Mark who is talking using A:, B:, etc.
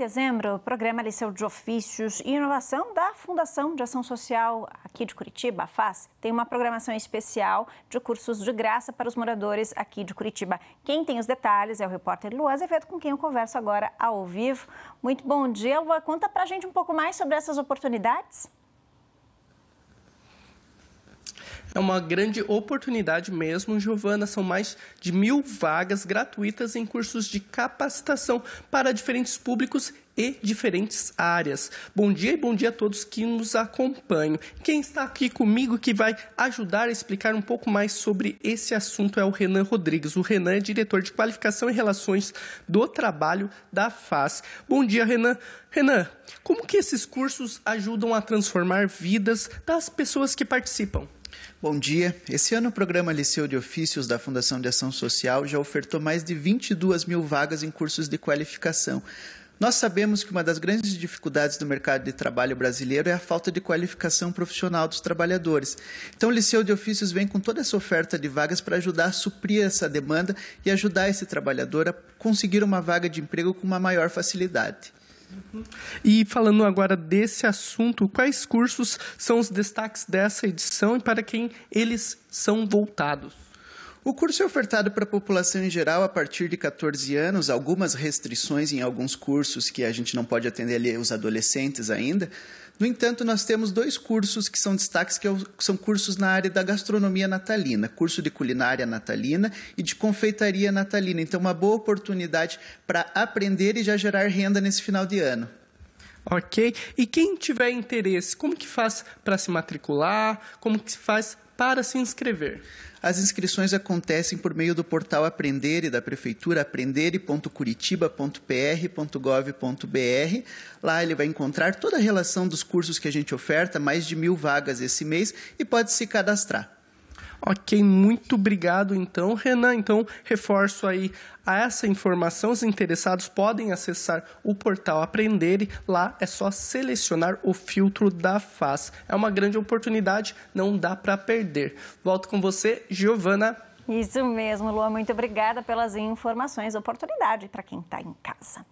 A: dezembro, o programa Liceu de Ofícios e Inovação da Fundação de Ação Social aqui de Curitiba, a FAS, tem uma programação especial de cursos de graça para os moradores aqui de Curitiba. Quem tem os detalhes é o repórter Luan Azevedo, com quem eu converso agora ao vivo. Muito bom dia, Luan. Conta pra gente um pouco mais sobre essas oportunidades.
B: É uma grande oportunidade mesmo, Giovana. São mais de mil vagas gratuitas em cursos de capacitação para diferentes públicos e diferentes áreas. Bom dia e bom dia a todos que nos acompanham. Quem está aqui comigo que vai ajudar a explicar um pouco mais sobre esse assunto é o Renan Rodrigues. O Renan é diretor de qualificação e relações do trabalho da FAS. Bom dia, Renan. Renan, como que esses cursos ajudam a transformar vidas das
C: pessoas que participam? Bom dia. Esse ano o programa Liceu de Ofícios da Fundação de Ação Social já ofertou mais de 22 mil vagas em cursos de qualificação. Nós sabemos que uma das grandes dificuldades do mercado de trabalho brasileiro é a falta de qualificação profissional dos trabalhadores. Então, o Liceu de Ofícios vem com toda essa oferta de vagas para ajudar a suprir essa demanda e ajudar esse trabalhador a conseguir uma vaga de emprego com uma maior facilidade. E falando agora desse assunto, quais cursos são os destaques dessa edição e para quem eles são voltados? O curso é ofertado para a população em geral a partir de 14 anos, algumas restrições em alguns cursos que a gente não pode atender ali os adolescentes ainda. No entanto, nós temos dois cursos que são destaques, é que são cursos na área da gastronomia natalina, curso de culinária natalina e de confeitaria natalina. Então, uma boa oportunidade para aprender e já gerar renda nesse final de ano.
B: Ok. E quem tiver interesse, como que faz para se
C: matricular? Como que se faz para se inscrever. As inscrições acontecem por meio do portal Aprender e da Prefeitura aprendere.curitiba.pr.gov.br. Lá ele vai encontrar toda a relação dos cursos que a gente oferta, mais de mil vagas esse mês, e pode se cadastrar.
B: Ok, muito obrigado então, Renan. Então, reforço aí essa informação. Os interessados podem acessar o portal Aprender. Lá é só selecionar o filtro da face. É uma grande oportunidade, não dá para perder. Volto com você, Giovana.
A: Isso mesmo, Lua. Muito obrigada pelas informações, oportunidade para quem está em casa.